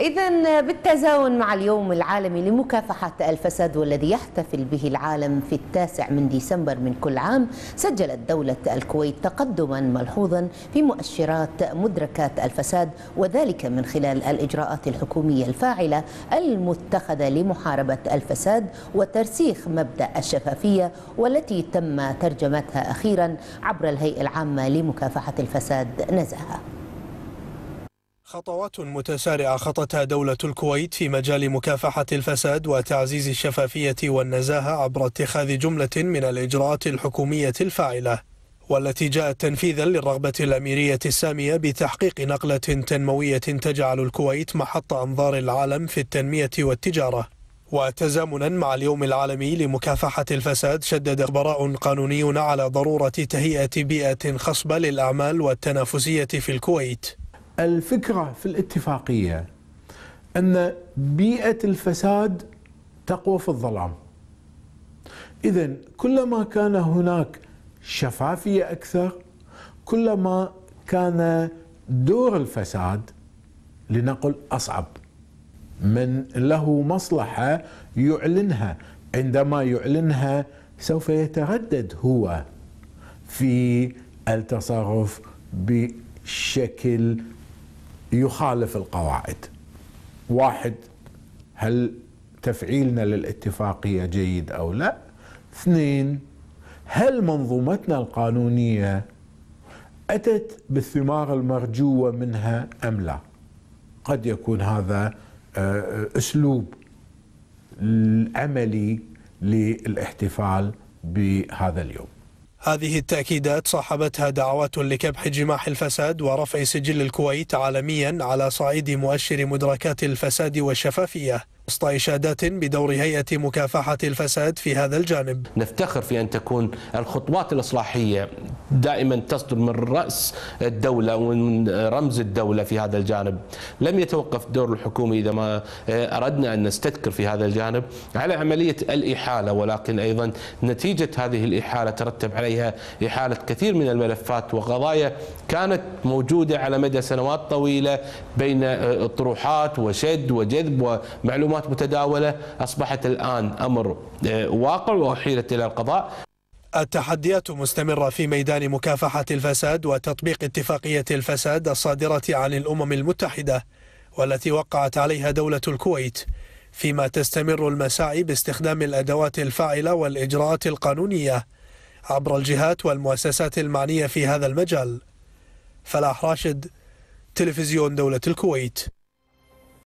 إذا بالتزاون مع اليوم العالمي لمكافحة الفساد والذي يحتفل به العالم في التاسع من ديسمبر من كل عام سجلت دولة الكويت تقدما ملحوظا في مؤشرات مدركات الفساد وذلك من خلال الإجراءات الحكومية الفاعلة المتخذة لمحاربة الفساد وترسيخ مبدأ الشفافية والتي تم ترجمتها أخيرا عبر الهيئة العامة لمكافحة الفساد نزاهة خطوات متسارعة خطتها دولة الكويت في مجال مكافحة الفساد وتعزيز الشفافية والنزاهة عبر اتخاذ جملة من الإجراءات الحكومية الفاعلة والتي جاءت تنفيذا للرغبة الأميرية السامية بتحقيق نقلة تنموية تجعل الكويت محط أنظار العالم في التنمية والتجارة وتزامنا مع اليوم العالمي لمكافحة الفساد شدد خبراء قانوني على ضرورة تهيئة بيئة خصبة للأعمال والتنافسية في الكويت الفكرة في الاتفاقية أن بيئة الفساد تقوى في الظلام إذا كلما كان هناك شفافية أكثر كلما كان دور الفساد لنقل أصعب من له مصلحة يعلنها عندما يعلنها سوف يتردد هو في التصرف بشكل يخالف القواعد واحد هل تفعيلنا للاتفاقية جيد أو لا اثنين هل منظومتنا القانونية أتت بالثمار المرجوة منها أم لا قد يكون هذا آه، آه، أسلوب عملي للاحتفال بهذا اليوم هذه التأكيدات صاحبتها دعوات لكبح جماح الفساد ورفع سجل الكويت عالميا على صعيد مؤشر مدركات الفساد والشفافية وسط إشادات بدور هيئة مكافحة الفساد في هذا الجانب نفتخر في أن تكون الخطوات الإصلاحية دائما تصدر من رأس الدولة ومن رمز الدولة في هذا الجانب لم يتوقف دور الحكومة إذا ما أردنا أن نستذكر في هذا الجانب على عملية الإحالة ولكن أيضا نتيجة هذه الإحالة ترتب عليها إحالة كثير من الملفات وقضايا كانت موجودة على مدى سنوات طويلة بين طروحات وشد وجذب ومعلومات سنوات متداولة أصبحت الآن أمر آه، واقع وأحيلت إلى القضاء التحديات مستمرة في ميدان مكافحة الفساد وتطبيق اتفاقية الفساد الصادرة عن الأمم المتحدة والتي وقعت عليها دولة الكويت فيما تستمر المساعي باستخدام الأدوات الفاعلة والإجراءات القانونية عبر الجهات والمؤسسات المعنية في هذا المجال فلاح راشد تلفزيون دولة الكويت